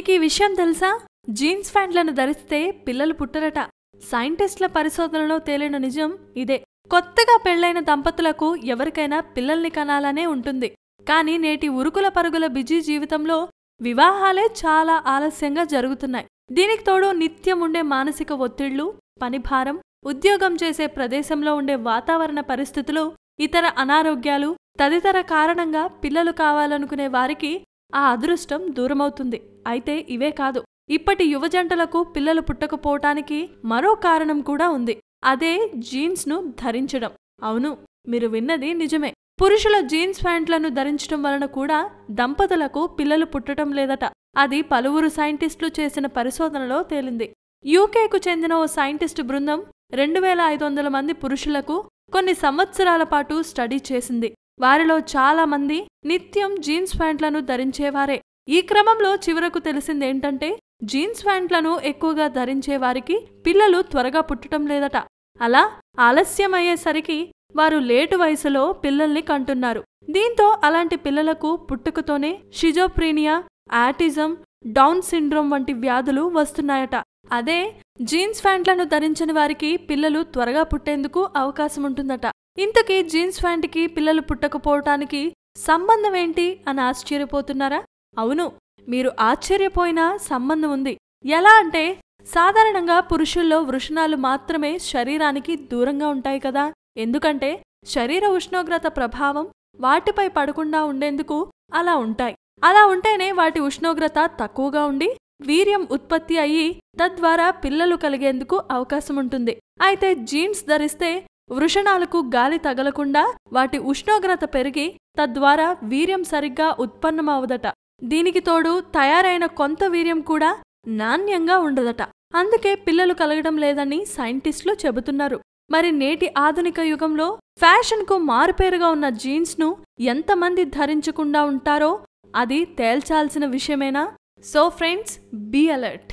మీకు ఈ విషయం తెలుసా జీన్స్ ప్యాంట్లను ధరిస్తే పిల్లలు పుట్టరట సైంటిస్టుల పరిశోధనలో తేలిన నిజం ఇదే కొత్తగా పెళ్లైన దంపతులకు ఎవరికైనా పిల్లల్ని కనాలనే ఉంటుంది కానీ నేటి ఉరుకుల పరుగుల బిజీ జీవితంలో వివాహాలే చాలా ఆలస్యంగా జరుగుతున్నాయి దీనికి తోడు నిత్యం ఉండే మానసిక ఒత్తిళ్లు పనిభారం ఉద్యోగం చేసే ప్రదేశంలో ఉండే వాతావరణ పరిస్థితులు ఇతర అనారోగ్యాలు తదితర కారణంగా పిల్లలు కావాలనుకునే వారికి ఆ అదృష్టం దూరమవుతుంది అయితే ఇవే కాదు ఇప్పటి యువజంటలకు పిల్లలు పుట్టకపోవటానికి మరో కారణం కూడా ఉంది అదే జీన్స్ను ధరించడం అవును మీరు విన్నది నిజమే పురుషుల జీన్స్ ప్యాంట్లను ధరించడం వలన కూడా దంపతులకు పిల్లలు పుట్టడం లేదట అది పలువురు సైంటిస్టులు చేసిన పరిశోధనలో తేలింది యూకేకు చెందిన ఓ సైంటిస్టు బృందం రెండు వేల ఐదు వందల మంది పురుషులకు కొన్ని సంవత్సరాల పాటు స్టడీ చేసింది వారిలో చాలామంది నిత్యం జీన్స్ ప్యాంట్లను ధరించేవారే ఈ క్రమంలో చివరకు తెలిసిందేంటంటే జీన్స్ ప్యాంట్లను ఎక్కువగా ధరించే వారికి పిల్లలు త్వరగా పుట్టడం లేదట అలా ఆలస్యమయ్యేసరికి వారు లేటు వయసులో పిల్లల్ని కంటున్నారు దీంతో అలాంటి పిల్లలకు పుట్టుకతోనే షిజోప్రీనియా యాటిజం డౌన్ సిండ్రోమ్ వంటి వ్యాధులు వస్తున్నాయట అదే జీన్స్ ప్యాంట్లను ధరించని వారికి పిల్లలు త్వరగా పుట్టేందుకు అవకాశం ఉంటుందట ఇంతకీ జీన్స్ ప్యాంట్కి పిల్లలు పుట్టకపోవటానికి సంబంధం ఏంటి అని ఆశ్చర్యపోతున్నారా అవును మీరు ఆశ్చర్యపోయినా సంబంధం ఉంది ఎలా అంటే సాధారణంగా పురుషుల్లో వృషణాలు మాత్రమే శరీరానికి దూరంగా ఉంటాయి కదా ఎందుకంటే శరీర ఉష్ణోగ్రత ప్రభావం వాటిపై పడకుండా ఉండేందుకు అలా ఉంటాయి అలా ఉంటేనే వాటి ఉష్ణోగ్రత తక్కువగా ఉండి వీర్యం ఉత్పత్తి అయ్యి తద్వారా పిల్లలు కలిగేందుకు అవకాశం ఉంటుంది అయితే జీన్స్ ధరిస్తే వృషణాలకు గాలి తగలకుండా వాటి ఉష్ణోగ్రత పెరిగి తద్వారా వీర్యం సరిగ్గా ఉత్పన్నమవదట దీనికి తోడు తయారైన కొంత వీర్యం కూడా నాణ్యంగా ఉండదట అందుకే పిల్లలు కలగడం లేదని సైంటిస్టులు చెబుతున్నారు మరి నేటి ఆధునిక యుగంలో ఫ్యాషన్కు మారుపేరుగా ఉన్న జీన్స్ను ఎంతమంది ధరించకుండా ఉంటారో అది తేల్చాల్సిన విషయమేనా సో ఫ్రెండ్స్ బీ అలర్ట్